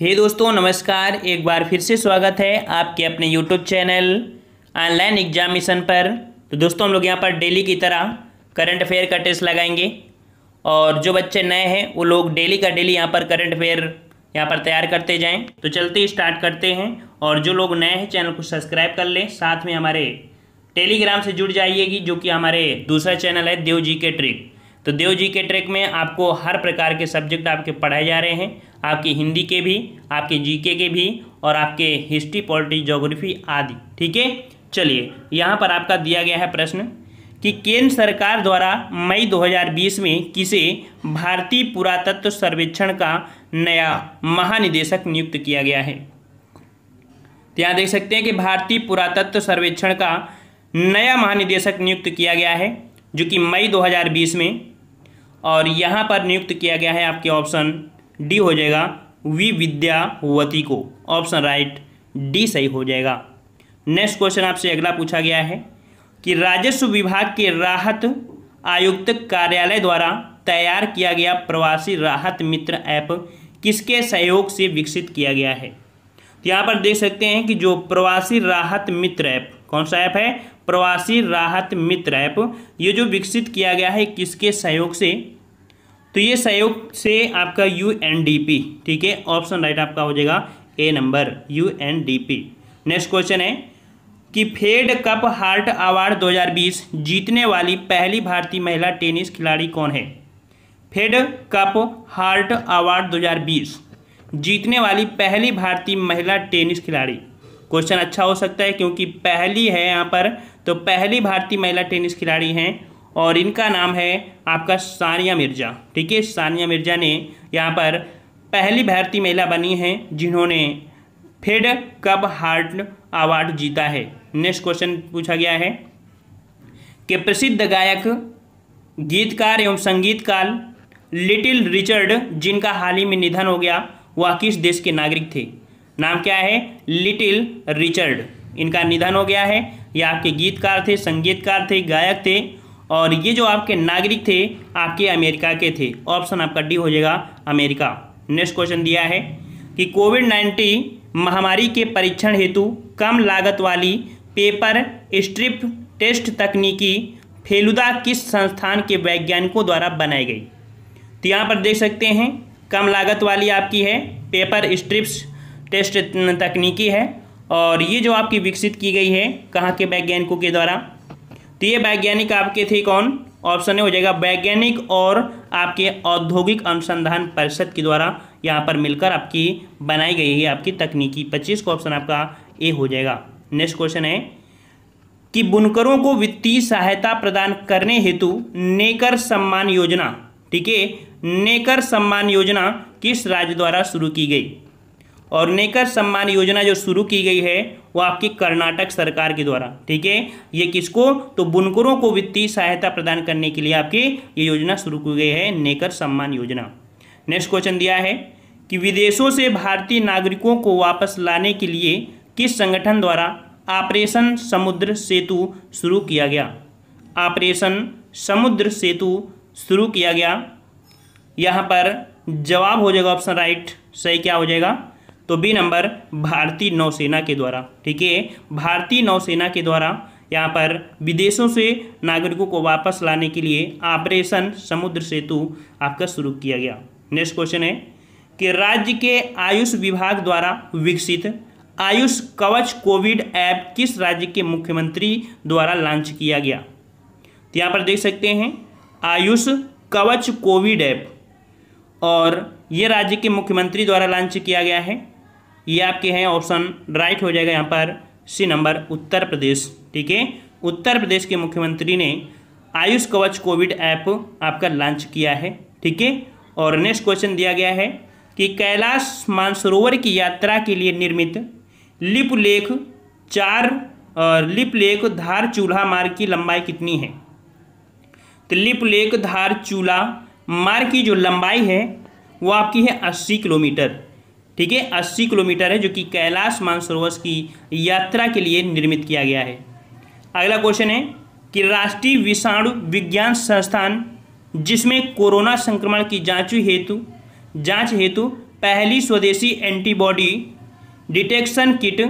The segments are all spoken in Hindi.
हे दोस्तों नमस्कार एक बार फिर से स्वागत है आपके अपने यूट्यूब चैनल ऑनलाइन एग्जामिशन पर तो दोस्तों हम लोग यहाँ पर डेली की तरह करंट अफेयर का टेस्ट लगाएंगे और जो बच्चे नए हैं वो लोग डेली का डेली यहाँ पर करंट अफेयर यहाँ पर तैयार करते जाएं तो चलते ही स्टार्ट करते हैं और जो लोग नए हैं चैनल को सब्सक्राइब कर लें साथ में हमारे टेलीग्राम से जुड़ जाइएगी जो कि हमारे दूसरा चैनल है देव जी के ट्रिक तो देव जी के ट्रैक में आपको हर प्रकार के सब्जेक्ट आपके पढ़ाए जा रहे हैं आपकी हिंदी के भी आपके जीके के भी और आपके हिस्ट्री पॉलिटी जोग्राफी आदि ठीक है चलिए यहाँ पर आपका दिया गया है प्रश्न कि केंद्र सरकार द्वारा मई 2020 में किसे भारतीय पुरातत्व सर्वेक्षण का नया महानिदेशक नियुक्त किया गया है तो यहाँ देख सकते हैं कि भारतीय पुरातत्व सर्वेक्षण का नया महानिदेशक नियुक्त किया गया है जो कि मई 2020 में और यहाँ पर नियुक्त किया गया है आपके ऑप्शन डी हो जाएगा वी विद्यावती को ऑप्शन राइट डी सही हो जाएगा नेक्स्ट क्वेश्चन आपसे अगला पूछा गया है कि राजस्व विभाग के राहत आयुक्त कार्यालय द्वारा तैयार किया गया प्रवासी राहत मित्र ऐप किसके सहयोग से विकसित किया गया है तो यहाँ पर देख सकते हैं कि जो प्रवासी राहत मित्र ऐप कौन सा ऐप है प्रवासी राहत मित्र ऐप ये जो विकसित किया गया है किसके सहयोग से तो ये सहयोग से आपका यू एन डी पी ठीक है ऑप्शन राइट आपका हो जाएगा A number U N D P next question है कि फेड कप हार्ट अवार्ड 2020 जीतने वाली पहली भारतीय महिला टेनिस खिलाड़ी कौन है फेड कप हार्ट अवार्ड 2020 जीतने वाली पहली भारतीय महिला टेनिस खिलाड़ी क्वेश्चन अच्छा हो सकता है क्योंकि पहली है यहाँ पर तो पहली भारतीय महिला टेनिस खिलाड़ी हैं और इनका नाम है आपका सानिया मिर्ज़ा ठीक है सानिया मिर्ज़ा ने यहाँ पर पहली भारतीय महिला बनी है जिन्होंने फेड कप हार्ट अवार्ड जीता है नेक्स्ट क्वेश्चन पूछा गया है कि प्रसिद्ध गायक गीतकार एवं संगीतकार लिटिल रिचर्ड जिनका हाल ही में निधन हो गया वह किस देश के नागरिक थे नाम क्या है लिटिल रिचर्ड इनका निधन हो गया है या आपके गीतकार थे संगीतकार थे गायक थे और ये जो आपके नागरिक थे आपके अमेरिका के थे ऑप्शन आपका डी हो जाएगा अमेरिका नेक्स्ट क्वेश्चन दिया है कि कोविड नाइन्टीन महामारी के परीक्षण हेतु कम लागत वाली पेपर स्ट्रिप टेस्ट तकनीकी फेलुदा किस संस्थान के वैज्ञानिकों द्वारा बनाई गई तो यहाँ पर देख सकते हैं कम लागत वाली आपकी है पेपर स्ट्रिप्स टेस्ट तकनीकी है और ये जो आपकी विकसित की गई है कहाँ के वैज्ञानिकों के द्वारा तो ये वैज्ञानिक आपके थे कौन ऑप्शन ए हो जाएगा वैज्ञानिक और आपके औद्योगिक अनुसंधान परिषद के द्वारा यहाँ पर मिलकर आपकी बनाई गई है आपकी तकनीकी पच्चीस का ऑप्शन आपका ए हो जाएगा नेक्स्ट क्वेश्चन है कि बुनकरों को वित्तीय सहायता प्रदान करने हेतु नेकर सम्मान योजना ठीक है नेकर सम्मान योजना किस राज्य द्वारा शुरू की गई और नेकर सम्मान योजना जो शुरू की गई है वो आपकी कर्नाटक सरकार के द्वारा ठीक है ये किसको तो बुनकरों को वित्तीय सहायता प्रदान करने के लिए आपकी ये योजना शुरू की गई है नेकर सम्मान योजना नेक्स्ट क्वेश्चन दिया है कि विदेशों से भारतीय नागरिकों को वापस लाने के लिए किस संगठन द्वारा ऑपरेशन समुद्र सेतु शुरू किया गया ऑपरेशन समुद्र सेतु शुरू किया गया यहाँ पर जवाब हो जाएगा ऑप्शन राइट सही क्या हो जाएगा तो बी नंबर भारतीय नौसेना के द्वारा ठीक है भारतीय नौसेना के द्वारा यहाँ पर विदेशों से नागरिकों को वापस लाने के लिए ऑपरेशन समुद्र सेतु आपका शुरू किया गया नेक्स्ट क्वेश्चन है कि राज्य के आयुष विभाग द्वारा विकसित आयुष कवच कोविड ऐप किस राज्य के मुख्यमंत्री द्वारा लॉन्च किया गया तो यहाँ पर देख सकते हैं आयुष कवच कोविड ऐप और ये राज्य के मुख्यमंत्री द्वारा लॉन्च किया गया है ये आपके हैं ऑप्शन राइट हो जाएगा यहाँ पर सी नंबर उत्तर प्रदेश ठीक है उत्तर प्रदेश के मुख्यमंत्री ने आयुष कवच कोविड ऐप आपका लॉन्च किया है ठीक है और नेक्स्ट क्वेश्चन दिया गया है कि कैलाश मानसरोवर की यात्रा के लिए निर्मित लिपलेख चार और लिपलेख धार चूल्हा मार्ग की लंबाई कितनी है तो लिपलेख धार चूल्हा मार्ग की जो लंबाई है वो आपकी है अस्सी किलोमीटर ठीक है अस्सी किलोमीटर है जो कि कैलाश मानसरोवर की यात्रा के लिए निर्मित किया गया है अगला क्वेश्चन है कि राष्ट्रीय विषाणु विज्ञान संस्थान जिसमें कोरोना संक्रमण की जांच हेतु जांच हेतु पहली स्वदेशी एंटीबॉडी डिटेक्शन किट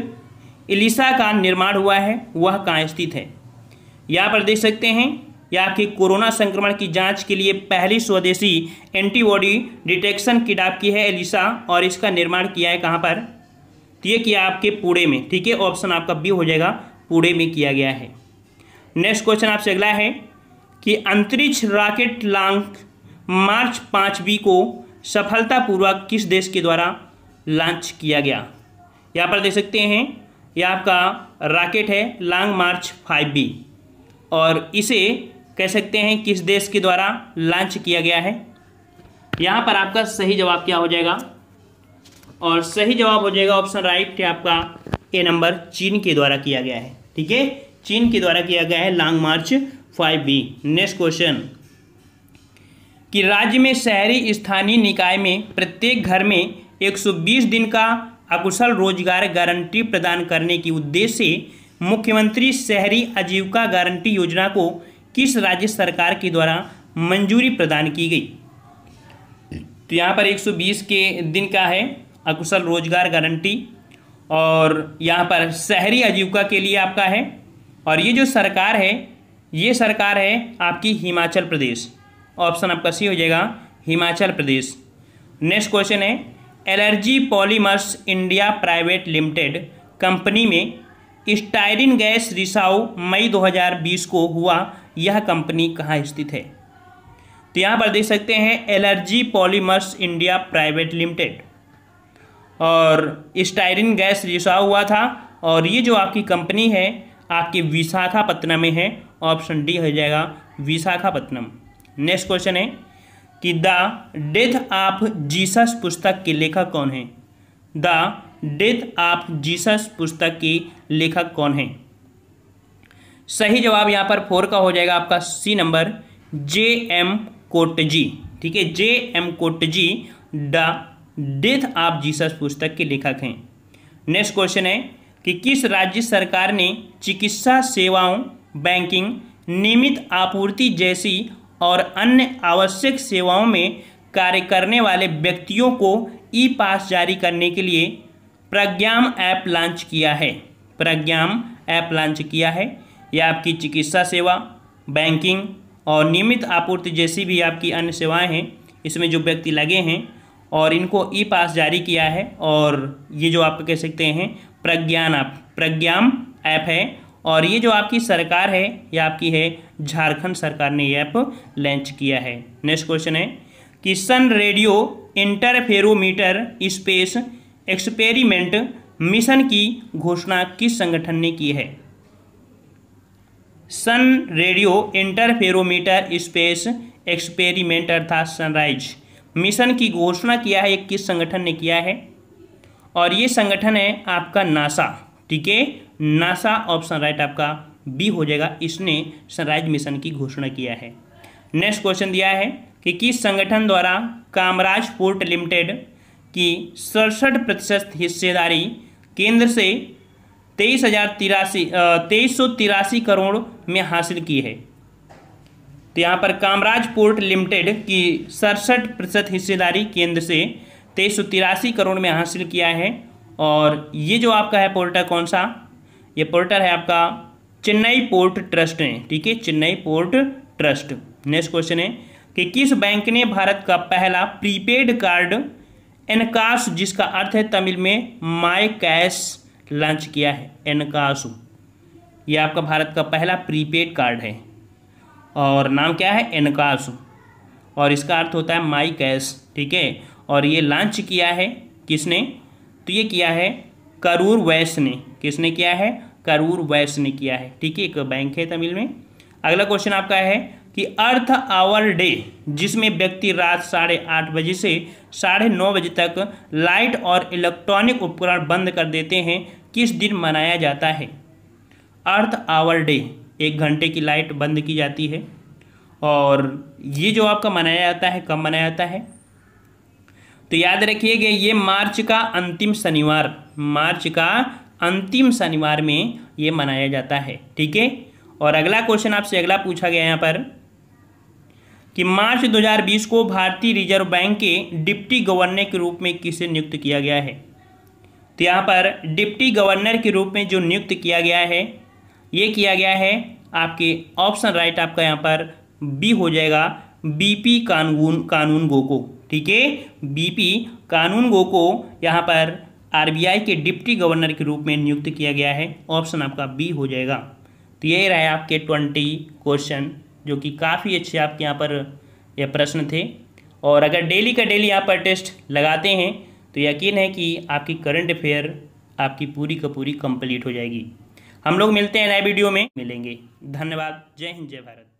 इलिसा का निर्माण हुआ है वह कहाँ स्थित है यहाँ पर देख सकते हैं या आपकी कोरोना संक्रमण की जांच के लिए पहली स्वदेशी एंटीबॉडी डिटेक्शन किट आपकी है एलिसा और इसका निर्माण किया है कहाँ पर तो ये किया आपके पुणे में ठीक है ऑप्शन आपका बी हो जाएगा पुणे में किया गया है नेक्स्ट क्वेश्चन आपसे अगला है कि अंतरिक्ष रॉकेट लॉन्च मार्च पाँच बी को सफलतापूर्वक किस देश के द्वारा लॉन्च किया गया यहाँ पर देख सकते हैं यह आपका रॉकेट है लॉन्ग मार्च फाइव बी और इसे कह सकते हैं किस देश के द्वारा लॉन्च किया गया है यहाँ पर आपका सही जवाब क्या हो जाएगा और सही जवाब हो जाएगा ऑप्शन राइट आपका ए नंबर चीन के द्वारा किया गया है ठीक है चीन के द्वारा किया गया है Long March five B next question कि राज्य में शहरी स्थानीय निकाय में प्रत्येक घर में 120 दिन का अकुशल रोजगार गारंटी प्रदान करने के उद्देश्य से मुख्यमंत्री शहरी आजीविका गारंटी योजना को किस राज्य सरकार के द्वारा मंजूरी प्रदान की गई तो यहाँ पर 120 के दिन का है अकुशल रोजगार गारंटी और यहाँ पर शहरी आजीविका के लिए आपका है और ये जो सरकार है ये सरकार है आपकी हिमाचल प्रदेश ऑप्शन आपका सी हो जाएगा हिमाचल प्रदेश नेक्स्ट क्वेश्चन है LG Polymers India Private Limited company में स्टायरिन गैस रिसाव मई 2020 को हुआ यह कंपनी कहाँ स्थित है तो यहाँ पर देख सकते हैं LG Polymers India Private Limited और स्टायरिन गैस रिसाव हुआ था और ये जो आपकी कंपनी है आपके विशाखापत्तनम में है ऑप्शन डी हो जाएगा विशाखापत्तनम नेक्स्ट क्वेश्चन है कि द डेथ ऑफ जीसस पुस्तक के लेखक कौन है द डेथ ऑफ जीसस पुस्तक के लेखक कौन हैं सही जवाब यहाँ पर फोर का हो जाएगा आपका C number J M Coetzee ठीक है J M Coetzee the death of Jesus पुस्तक के लेखक हैं नेक्स्ट क्वेश्चन है कि किस राज्य सरकार ने चिकित्सा सेवाओं बैंकिंग नियमित आपूर्ति जैसी और अन्य आवश्यक सेवाओं में कार्य करने वाले व्यक्तियों को ई पास जारी करने के लिए प्रज्ञाम ऐप लॉन्च किया है प्रज्ञाम ऐप लॉन्च किया है यह आपकी चिकित्सा सेवा बैंकिंग और नियमित आपूर्ति जैसी भी आपकी अन्य सेवाएं हैं इसमें जो व्यक्ति लगे हैं और इनको ई पास जारी किया है और ये जो आप कह सकते हैं प्रज्ञान ऐप प्रज्ञाम ऐप है और ये जो आपकी सरकार है यह आपकी है झारखंड सरकार ने यह ऐप लॉन्च किया है नेक्स्ट क्वेश्चन है कि Sun Radio Interferometer Space Experiment mission की घोषणा किस संगठन ने की है Sun Radio Interferometer Space Experiment अर्थात सनराइज मिशन की घोषणा किया है किस संगठन ने किया है और ये संगठन है आपका नासा ठीक है नासा ऑप्शन राइट आपका बी हो जाएगा इसने सनराइज मिशन की घोषणा किया है नेक्स्ट क्वेश्चन दिया है कि किस संगठन द्वारा कामराज पोर्ट लिमिटेड की सड़सठ प्रतिशत हिस्सेदारी केंद्र से तेईस हजार तिरासी तेईस सौ तिरासी करोड़ में हासिल की है तो यहाँ पर कामराज पोर्ट लिमिटेड की सड़सठ प्रतिशत हिस्सेदारी केंद्र से तेईस सौ तिरासी करोड़ में हासिल किया है और ये जो आपका है पोर्टल कौन सा ये पोर्टल है आपका चेन्नई पोर्ट ट्रस्ट ने ठीक है Chennai Port Trust next question है कि किस बैंक ने भारत का पहला प्रीपेड कार्ड एनकासु जिसका अर्थ है तमिल में माय कैश लॉन्च किया है एनकासु ये आपका भारत का पहला प्रीपेड कार्ड है और नाम क्या है एनकासु और इसका अर्थ होता है माई कैश ठीक है और ये लॉन्च किया है किसने तो ये किया है करूर वैश्य ने किसने किया है करूर वैश्य ने किया है ठीक है एक बैंक है तमिल में अगला क्वेश्चन आपका है कि अर्थ आवर डे जिसमें व्यक्ति रात साढ़े आठ बजे से साढ़े नौ बजे तक लाइट और इलेक्ट्रॉनिक उपकरण बंद कर देते हैं किस दिन मनाया जाता है अर्थ आवर डे एक घंटे की लाइट बंद की जाती है और ये जो आपका मनाया जाता है कब मनाया जाता है तो याद रखिएगा ये मार्च का अंतिम शनिवार मार्च का अंतिम शनिवार में ये मनाया जाता है ठीक है और अगला क्वेश्चन आपसे अगला पूछा गया यहाँ पर कि मार्च 2020 को भारतीय रिजर्व बैंक के डिप्टी गवर्नर के रूप में किसे नियुक्त किया गया है तो यहाँ पर डिप्टी गवर्नर के रूप में जो नियुक्त किया गया है ये किया गया है आपके ऑप्शन राइट आपका यहाँ पर बी हो जाएगा बीपी कानून कानून गो को ठीक है बीपी कानून गो को यहाँ पर आरबीआई के डिप्टी गवर्नर के रूप में नियुक्त किया गया है ऑप्शन आपका बी हो जाएगा तो ये रहा है आपके ट्वेंटी क्वेश्चन जो कि काफ़ी अच्छे आपके यहाँ पर यह प्रश्न थे और अगर डेली का डेली आप पर टेस्ट लगाते हैं तो यकीन है कि आपकी करंट अफेयर आपकी पूरी का पूरी कंप्लीट हो जाएगी हम लोग मिलते हैं नए वीडियो में मिलेंगे धन्यवाद जय हिंद जय भारत